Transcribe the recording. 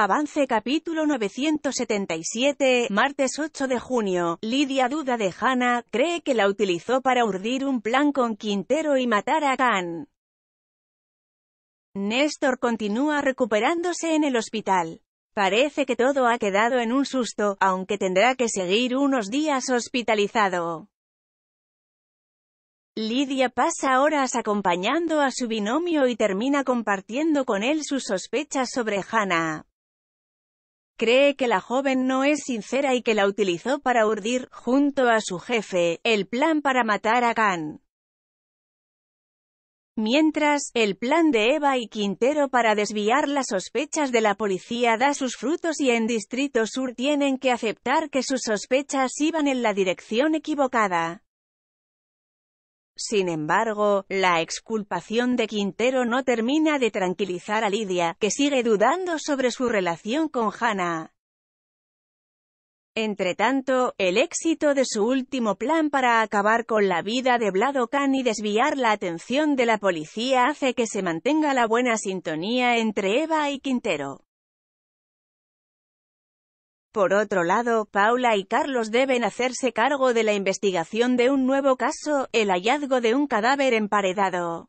Avance capítulo 977, martes 8 de junio. Lidia duda de Hannah, cree que la utilizó para urdir un plan con Quintero y matar a Khan. Néstor continúa recuperándose en el hospital. Parece que todo ha quedado en un susto, aunque tendrá que seguir unos días hospitalizado. Lidia pasa horas acompañando a su binomio y termina compartiendo con él sus sospechas sobre Hannah cree que la joven no es sincera y que la utilizó para urdir, junto a su jefe, el plan para matar a Khan. Mientras, el plan de Eva y Quintero para desviar las sospechas de la policía da sus frutos y en Distrito Sur tienen que aceptar que sus sospechas iban en la dirección equivocada. Sin embargo, la exculpación de Quintero no termina de tranquilizar a Lidia, que sigue dudando sobre su relación con Hannah. Entretanto, el éxito de su último plan para acabar con la vida de Vlado Khan y desviar la atención de la policía hace que se mantenga la buena sintonía entre Eva y Quintero. Por otro lado, Paula y Carlos deben hacerse cargo de la investigación de un nuevo caso, el hallazgo de un cadáver emparedado.